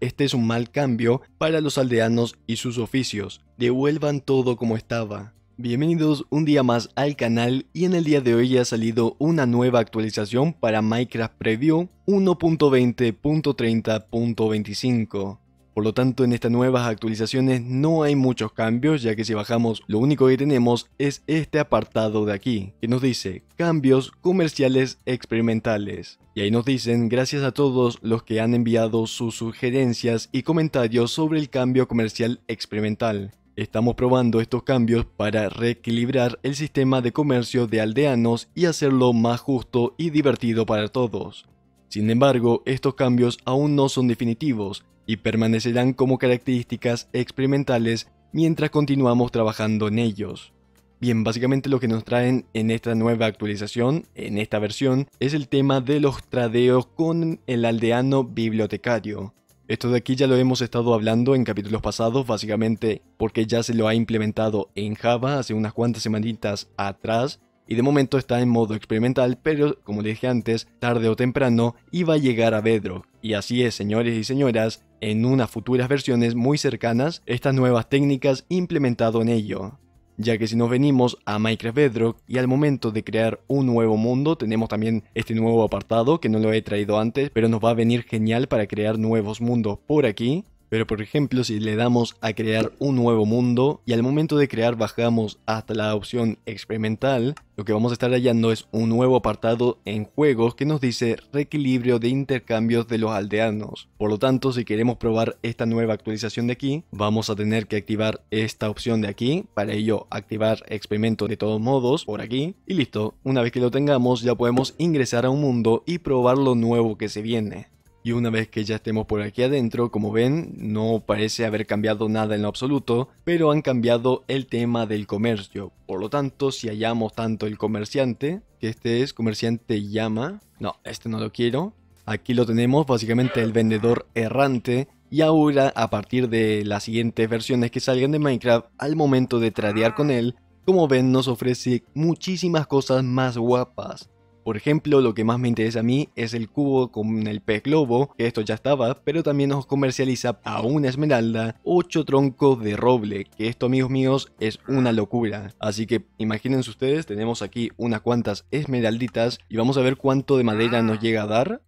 Este es un mal cambio para los aldeanos y sus oficios. Devuelvan todo como estaba. Bienvenidos un día más al canal y en el día de hoy ha salido una nueva actualización para Minecraft Preview 1.20.30.25. Por lo tanto, en estas nuevas actualizaciones no hay muchos cambios, ya que si bajamos lo único que tenemos es este apartado de aquí, que nos dice cambios comerciales experimentales. Y ahí nos dicen gracias a todos los que han enviado sus sugerencias y comentarios sobre el cambio comercial experimental. Estamos probando estos cambios para reequilibrar el sistema de comercio de aldeanos y hacerlo más justo y divertido para todos. Sin embargo, estos cambios aún no son definitivos y permanecerán como características experimentales mientras continuamos trabajando en ellos. Bien, básicamente lo que nos traen en esta nueva actualización, en esta versión, es el tema de los tradeos con el aldeano bibliotecario. Esto de aquí ya lo hemos estado hablando en capítulos pasados, básicamente porque ya se lo ha implementado en Java hace unas cuantas semanitas atrás y de momento está en modo experimental, pero como dije antes, tarde o temprano iba a llegar a Bedrock. Y así es, señores y señoras, en unas futuras versiones muy cercanas, estas nuevas técnicas implementado en ello. Ya que si nos venimos a Minecraft Bedrock y al momento de crear un nuevo mundo, tenemos también este nuevo apartado que no lo he traído antes, pero nos va a venir genial para crear nuevos mundos por aquí. Pero por ejemplo, si le damos a crear un nuevo mundo y al momento de crear bajamos hasta la opción experimental, lo que vamos a estar hallando es un nuevo apartado en juegos que nos dice reequilibrio de intercambios de los aldeanos. Por lo tanto, si queremos probar esta nueva actualización de aquí, vamos a tener que activar esta opción de aquí. Para ello, activar experimento de todos modos por aquí y listo. Una vez que lo tengamos, ya podemos ingresar a un mundo y probar lo nuevo que se viene. Y una vez que ya estemos por aquí adentro, como ven, no parece haber cambiado nada en lo absoluto, pero han cambiado el tema del comercio. Por lo tanto, si hallamos tanto el comerciante, que este es comerciante llama, no, este no lo quiero. Aquí lo tenemos, básicamente el vendedor errante, y ahora, a partir de las siguientes versiones que salgan de Minecraft, al momento de tradear con ah. él, como ven nos ofrece muchísimas cosas más guapas. Por ejemplo, lo que más me interesa a mí es el cubo con el pez globo, que esto ya estaba, pero también nos comercializa a una esmeralda, 8 troncos de roble, que esto amigos míos es una locura. Así que imagínense ustedes, tenemos aquí unas cuantas esmeralditas y vamos a ver cuánto de madera nos llega a dar.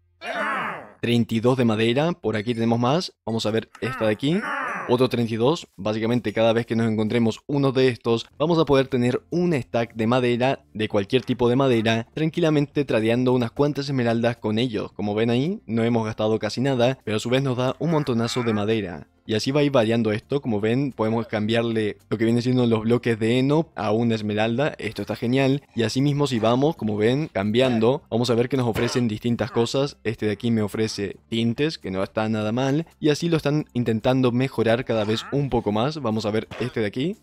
32 de madera, por aquí tenemos más, vamos a ver esta de aquí. Otro 32, básicamente cada vez que nos encontremos uno de estos, vamos a poder tener un stack de madera, de cualquier tipo de madera, tranquilamente tradeando unas cuantas esmeraldas con ellos. Como ven ahí, no hemos gastado casi nada, pero a su vez nos da un montonazo de madera. Y así va a ir variando esto, como ven podemos cambiarle lo que viene siendo los bloques de heno a una esmeralda, esto está genial. Y así mismo si vamos, como ven, cambiando, vamos a ver que nos ofrecen distintas cosas. Este de aquí me ofrece tintes, que no está nada mal, y así lo están intentando mejorar cada vez un poco más. Vamos a ver este de aquí.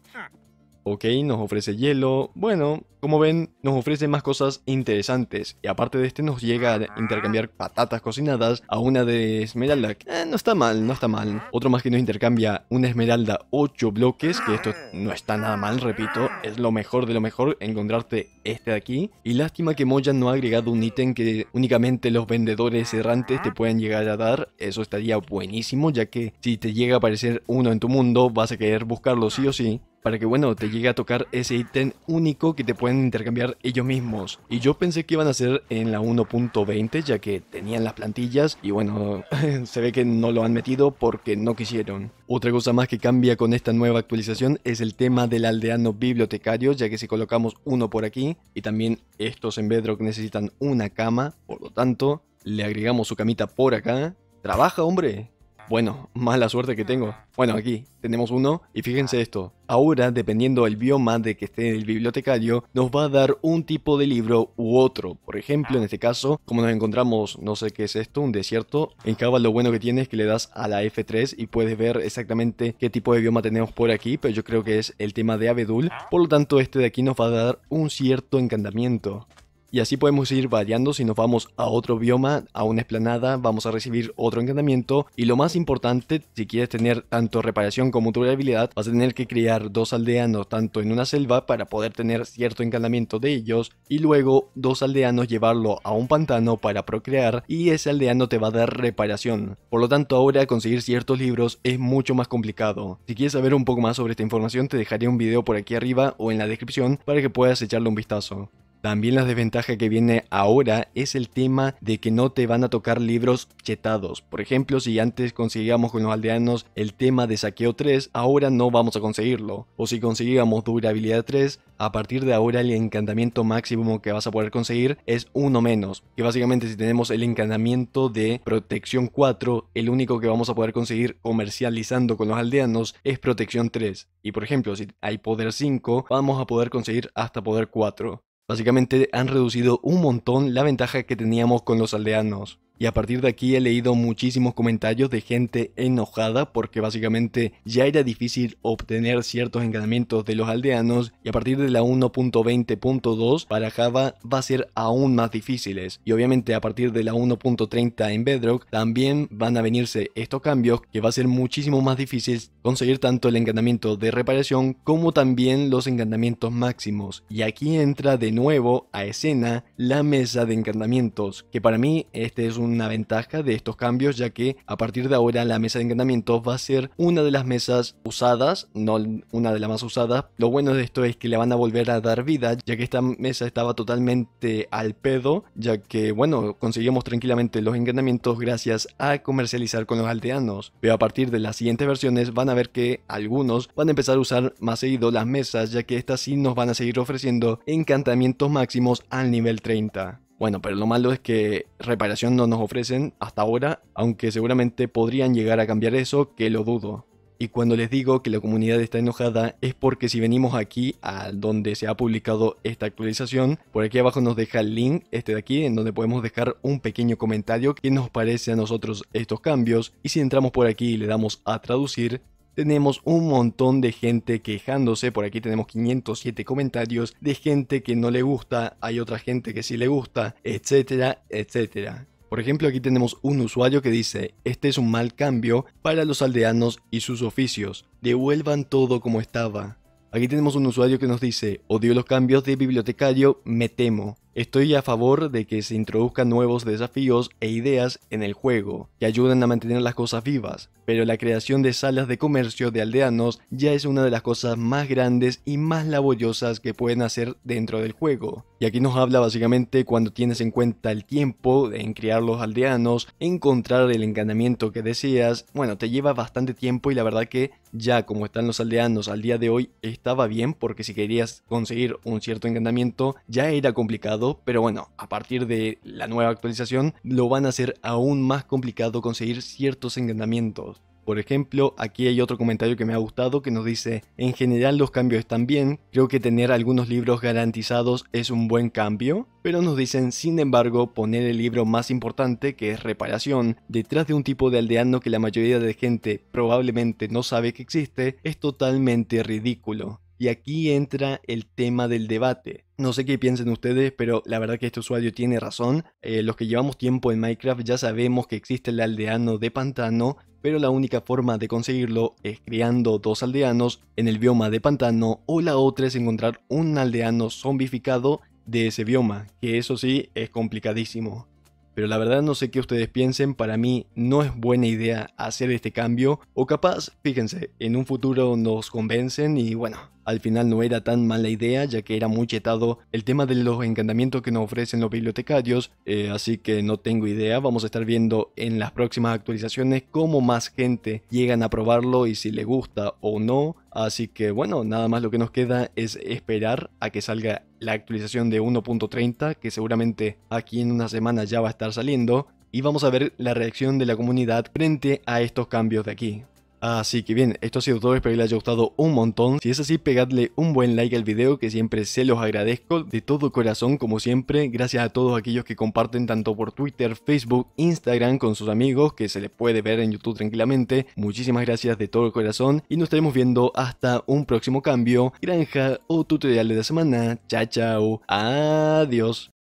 Ok, nos ofrece hielo. Bueno, como ven, nos ofrece más cosas interesantes. Y aparte de este, nos llega a intercambiar patatas cocinadas a una de esmeralda. Eh, no está mal, no está mal. Otro más que nos intercambia una esmeralda 8 bloques, que esto ah. no está nada mal, repito. Es lo mejor de lo mejor encontrarte este de aquí. Y lástima que moya no ha agregado un ítem que únicamente los vendedores errantes te puedan llegar a dar. Eso estaría buenísimo, ya que si te llega a aparecer uno en tu mundo, vas a querer buscarlo sí o sí para que bueno, te llegue a tocar ese ítem único que te pueden intercambiar ellos mismos. Y yo pensé que iban a ser en la 1.20 ya que tenían las plantillas y bueno, se ve que no lo han metido porque no quisieron. Otra cosa más que cambia con esta nueva actualización es el tema del aldeano bibliotecario ya que si colocamos uno por aquí y también estos en Bedrock necesitan una cama, por lo tanto, le agregamos su camita por acá. ¡Trabaja, hombre! Bueno, mala suerte que tengo. Bueno, aquí tenemos uno y fíjense esto. Ahora, dependiendo del bioma de que esté en el bibliotecario, nos va a dar un tipo de libro u otro. Por ejemplo, en este caso, como nos encontramos, no sé qué es esto, un desierto, en Java lo bueno que tiene es que le das a la F3 y puedes ver exactamente qué tipo de bioma tenemos por aquí, pero yo creo que es el tema de abedul, por lo tanto este de aquí nos va a dar un cierto encantamiento. Y así podemos ir variando si nos vamos a otro bioma, a una esplanada, vamos a recibir otro encantamiento. Y lo más importante, si quieres tener tanto reparación como durabilidad, vas a tener que crear dos aldeanos tanto en una selva para poder tener cierto encantamiento de ellos. Y luego dos aldeanos llevarlo a un pantano para procrear y ese aldeano te va a dar reparación. Por lo tanto ahora conseguir ciertos libros es mucho más complicado. Si quieres saber un poco más sobre esta información te dejaré un video por aquí arriba o en la descripción para que puedas echarle un vistazo. También la desventaja que viene ahora es el tema de que no te van a tocar libros chetados. Por ejemplo, si antes conseguíamos con los aldeanos el tema de saqueo 3, ahora no vamos a conseguirlo. O si conseguíamos durabilidad 3, a partir de ahora el encantamiento máximo que vas a poder conseguir es uno menos. Que básicamente si tenemos el encantamiento de protección 4, el único que vamos a poder conseguir comercializando con los aldeanos es protección 3. Y por ejemplo, si hay poder 5, vamos a poder conseguir hasta poder 4. Básicamente han reducido un montón la ventaja que teníamos con los aldeanos. Y a partir de aquí he leído muchísimos comentarios de gente enojada porque básicamente ya era difícil obtener ciertos encantamientos de los aldeanos y a partir de la 1.20.2 para Java va a ser aún más difíciles. Y obviamente a partir de la 1.30 en Bedrock también van a venirse estos cambios que va a ser muchísimo más difícil conseguir tanto el encantamiento de reparación como también los encantamientos máximos. Y aquí entra de nuevo a escena la mesa de encantamientos, que para mí este es un una ventaja de estos cambios, ya que a partir de ahora la mesa de encantamientos va a ser una de las mesas usadas, no una de las más usadas. Lo bueno de esto es que le van a volver a dar vida, ya que esta mesa estaba totalmente al pedo, ya que, bueno, conseguimos tranquilamente los encantamientos gracias a comercializar con los aldeanos. Pero a partir de las siguientes versiones van a ver que algunos van a empezar a usar más seguido las mesas, ya que estas sí nos van a seguir ofreciendo encantamientos máximos al nivel 30. Bueno, pero lo malo es que reparación no nos ofrecen hasta ahora, aunque seguramente podrían llegar a cambiar eso, que lo dudo. Y cuando les digo que la comunidad está enojada es porque si venimos aquí a donde se ha publicado esta actualización, por aquí abajo nos deja el link, este de aquí, en donde podemos dejar un pequeño comentario que nos parece a nosotros estos cambios. Y si entramos por aquí y le damos a traducir, tenemos un montón de gente quejándose, por aquí tenemos 507 comentarios de gente que no le gusta, hay otra gente que sí le gusta, etcétera, etcétera. Por ejemplo, aquí tenemos un usuario que dice, este es un mal cambio para los aldeanos y sus oficios, devuelvan todo como estaba. Aquí tenemos un usuario que nos dice, odio los cambios de bibliotecario, me temo. Estoy a favor de que se introduzcan nuevos desafíos e ideas en el juego, que ayuden a mantener las cosas vivas, pero la creación de salas de comercio de aldeanos ya es una de las cosas más grandes y más laboriosas que pueden hacer dentro del juego. Y aquí nos habla básicamente cuando tienes en cuenta el tiempo en criar los aldeanos, encontrar el encantamiento que deseas, bueno, te lleva bastante tiempo y la verdad que ya como están los aldeanos al día de hoy estaba bien porque si querías conseguir un cierto encantamiento ya era complicado pero bueno, a partir de la nueva actualización lo van a hacer aún más complicado conseguir ciertos engrandamientos. Por ejemplo, aquí hay otro comentario que me ha gustado que nos dice, en general los cambios están bien, creo que tener algunos libros garantizados es un buen cambio, pero nos dicen, sin embargo, poner el libro más importante, que es reparación, detrás de un tipo de aldeano que la mayoría de gente probablemente no sabe que existe, es totalmente ridículo. Y aquí entra el tema del debate. No sé qué piensen ustedes, pero la verdad que este usuario tiene razón. Eh, los que llevamos tiempo en Minecraft ya sabemos que existe el aldeano de pantano, pero la única forma de conseguirlo es creando dos aldeanos en el bioma de pantano o la otra es encontrar un aldeano zombificado de ese bioma, que eso sí es complicadísimo. Pero la verdad no sé qué ustedes piensen, para mí no es buena idea hacer este cambio, o capaz, fíjense, en un futuro nos convencen y bueno, al final no era tan mala idea ya que era muy chetado el tema de los encantamientos que nos ofrecen los bibliotecarios, eh, así que no tengo idea, vamos a estar viendo en las próximas actualizaciones cómo más gente llegan a probarlo y si le gusta o no. Así que bueno, nada más lo que nos queda es esperar a que salga la actualización de 1.30, que seguramente aquí en una semana ya va a estar saliendo, y vamos a ver la reacción de la comunidad frente a estos cambios de aquí. Así que bien, esto ha sido todo, espero que les haya gustado un montón. Si es así, pegadle un buen like al video que siempre se los agradezco de todo corazón como siempre. Gracias a todos aquellos que comparten tanto por Twitter, Facebook, Instagram con sus amigos que se les puede ver en YouTube tranquilamente. Muchísimas gracias de todo corazón y nos estaremos viendo hasta un próximo cambio, granja o tutorial de la semana. Chao, chao. Adiós.